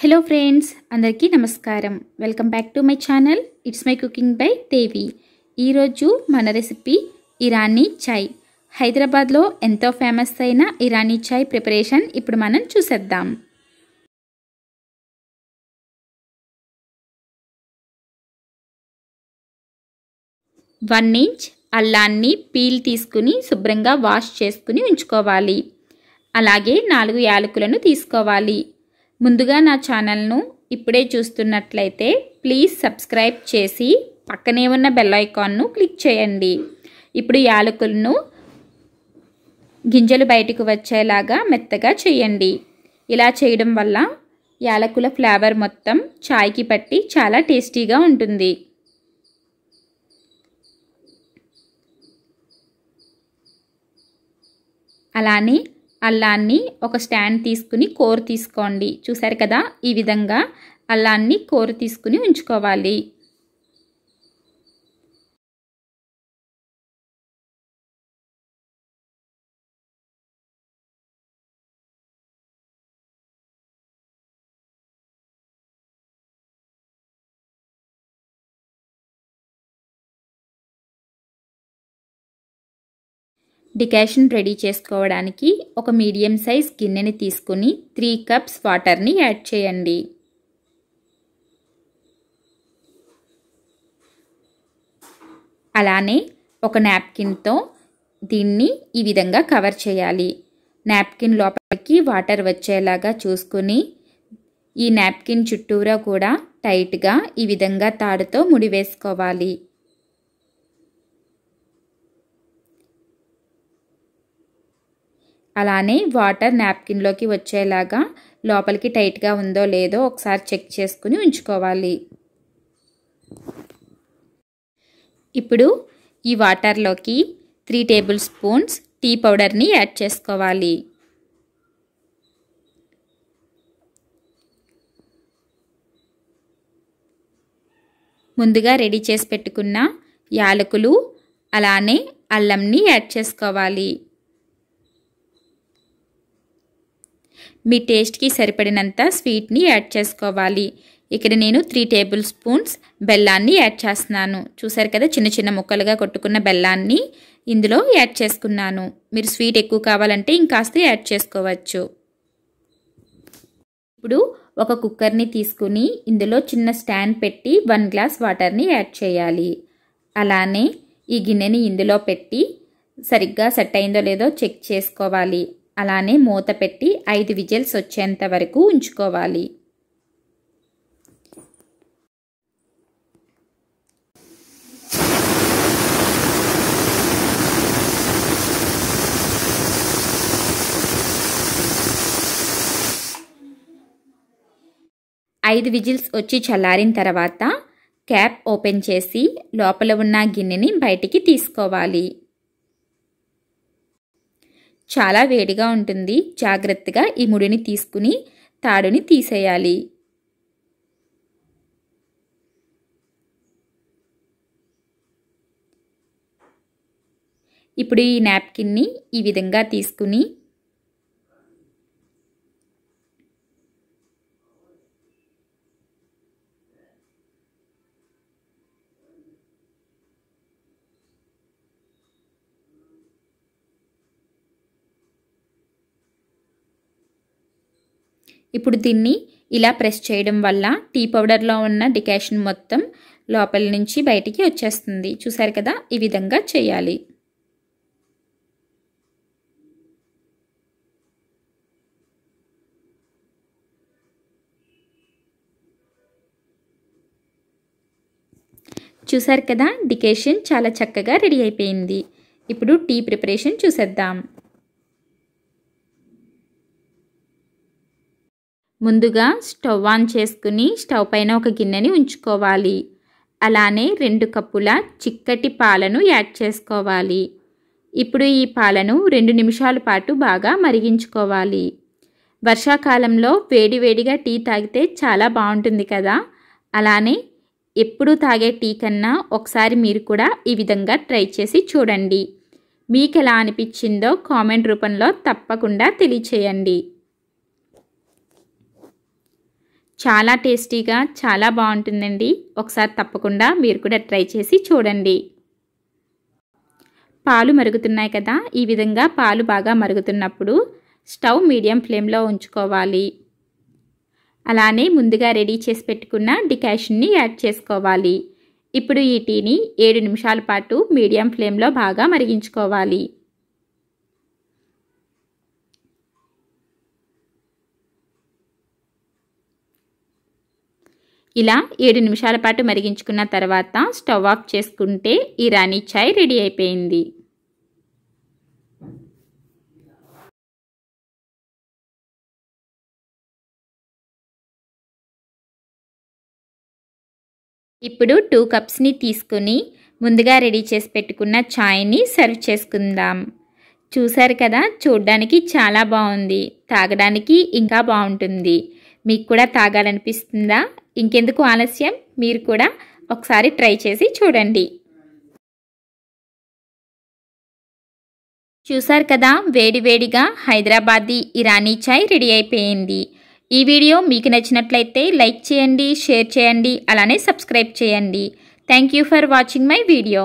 hello friends అందరికీ నమస్కారం welcome back to my channel it's my cooking by Devi ఈరోజు మన రెసిపీ ఇరానీ చాయ్ హైదరాబాద్లో ఎంతో ఫేమస్ అయిన ఇరానీ చాయ్ ప్రిపరేషన్ ఇప్పుడు మనం చూసేద్దాం వన్ ఇంచ్ అల్లాన్ని పీల్ తీసుకుని శుభ్రంగా వాష్ చేసుకుని ఉంచుకోవాలి అలాగే నాలుగు యాలకులను తీసుకోవాలి ముందుగా నా ఛానల్ను ఇప్పుడే చూస్తున్నట్లయితే ప్లీజ్ సబ్స్క్రైబ్ చేసి పక్కనే ఉన్న బెల్ ఐకాన్ను క్లిక్ చేయండి ఇప్పుడు యాలకులను గింజలు బయటకు వచ్చేలాగా మెత్తగా చేయండి ఇలా చేయడం వల్ల యాలకుల ఫ్లేవర్ మొత్తం చాయ్కి పట్టి చాలా టేస్టీగా ఉంటుంది అలానే అల్లాన్ని ఒక స్టాండ్ తీసుకుని కోరు తీసుకోండి చూసారు కదా ఈ విధంగా అల్లాన్ని కోరు తీసుకుని ఉంచుకోవాలి డికాషన్ రెడీ చేసుకోవడానికి ఒక మీడియం సైజ్ గిన్నెని తీసుకుని త్రీ కప్స్ వాటర్ని యాడ్ చేయండి అలానే ఒక నాప్కిన్తో దీన్ని ఈ విధంగా కవర్ చేయాలి నాప్కిన్ లోపలికి వాటర్ వచ్చేలాగా చూసుకుని ఈ నాప్కిన్ చుట్టూరా కూడా టైట్గా ఈ విధంగా తాడుతో ముడివేసుకోవాలి అలానే వాటర్ నాప్కిన్లోకి వచ్చేలాగా లోపలికి టైట్గా ఉందో లేదో ఒకసారి చెక్ చేసుకుని ఉంచుకోవాలి ఇప్పుడు ఈ వాటర్లోకి త్రీ టేబుల్ స్పూన్స్ టీ పౌడర్ని యాడ్ చేసుకోవాలి ముందుగా రెడీ చేసి పెట్టుకున్న యాలకులు అలానే అల్లంని యాడ్ చేసుకోవాలి మీ టేస్ట్కి సరిపడినంత స్వీట్ని యాడ్ చేసుకోవాలి ఇక్కడ నేను త్రీ టేబుల్ స్పూన్స్ బెల్లాన్ని యాడ్ చేస్తున్నాను చూసారు కదా చిన్న చిన్న ముక్కలుగా కొట్టుకున్న బెల్లాన్ని ఇందులో యాడ్ చేసుకున్నాను మీరు స్వీట్ ఎక్కువ కావాలంటే ఇంకాస్త యాడ్ చేసుకోవచ్చు ఇప్పుడు ఒక కుక్కర్ని తీసుకుని ఇందులో చిన్న స్టాండ్ పెట్టి వన్ గ్లాస్ వాటర్ని యాడ్ చేయాలి అలానే ఈ గిన్నెని ఇందులో పెట్టి సరిగ్గా సెట్ అయిందో లేదో చెక్ చేసుకోవాలి అలానే మూత పెట్టి ఐదు విజిల్స్ వచ్చేంత వరకు ఉంచుకోవాలి ఐదు విజిల్స్ వచ్చి చల్లారిన తర్వాత క్యాప్ ఓపెన్ చేసి లోపల ఉన్న గిన్నెని బయటికి తీసుకోవాలి చాలా వేడిగా ఉంటుంది జాగ్రత్తగా ఈ ముడిని తీసుకుని తాడుని తీసేయాలి ఇప్పుడు ఈ నాప్కిన్ని ఈ విధంగా తీసుకుని ఇప్పుడు దీన్ని ఇలా ప్రెస్ చేయడం వల్ల టీ పౌడర్లో ఉన్న డికాషన్ మొత్తం లోపల నుంచి బయటికి వచ్చేస్తుంది చూసారు కదా ఈ విధంగా చేయాలి చూసారు కదా డికేషన్ చాలా చక్కగా రెడీ అయిపోయింది ఇప్పుడు టీ ప్రిపరేషన్ చూసేద్దాం ముందుగా స్టవ్ ఆన్ చేసుకుని స్టవ్ పైన ఒక గిన్నెని ఉంచుకోవాలి అలానే రెండు కప్పుల చిక్కటి పాలను యాడ్ చేసుకోవాలి ఇప్పుడు ఈ పాలను రెండు నిమిషాల పాటు బాగా మరిగించుకోవాలి వర్షాకాలంలో వేడివేడిగా టీ తాగితే చాలా బాగుంటుంది కదా అలానే ఎప్పుడు తాగే టీ కన్నా ఒకసారి మీరు కూడా ఈ విధంగా ట్రై చేసి చూడండి మీకు ఎలా అనిపించిందో కామెంట్ రూపంలో తప్పకుండా తెలియచేయండి చాలా టేస్టీగా చాలా బాగుంటుందండి ఒకసారి తప్పకుండా మీరు కూడా ట్రై చేసి చూడండి పాలు మరుగుతున్నాయి కదా ఈ విధంగా పాలు బాగా మరుగుతున్నప్పుడు స్టవ్ మీడియం ఫ్లేమ్లో ఉంచుకోవాలి అలానే ముందుగా రెడీ చేసి పెట్టుకున్న డికాషన్ని యాడ్ చేసుకోవాలి ఇప్పుడు ఈ టీని ఏడు నిమిషాల పాటు మీడియం ఫ్లేమ్లో బాగా మరిగించుకోవాలి ఇలా ఏడు నిమిషాల పాటు మరిగించుకున్న తర్వాత స్టవ్ ఆఫ్ చేసుకుంటే ఈ రాణి చాయ్ రెడీ అయిపోయింది ఇప్పుడు టూ కప్స్ని తీసుకుని ముందుగా రెడీ చేసి పెట్టుకున్న ఛాయ్ని సర్వ్ చేసుకుందాం చూశారు కదా చూడ్డానికి చాలా బాగుంది తాగడానికి ఇంకా బాగుంటుంది మీకు కూడా తాగాలనిపిస్తుందా ఇంకెందుకు ఆలస్యం మీరు కూడా ఒకసారి ట్రై చేసి చూడండి చూసారు కదా వేడివేడిగా హైదరాబాదీ ఇరానీ చాయ్ రెడీ అయిపోయింది ఈ వీడియో మీకు నచ్చినట్లయితే లైక్ చేయండి షేర్ చేయండి అలానే సబ్స్క్రైబ్ చేయండి thank for watching my video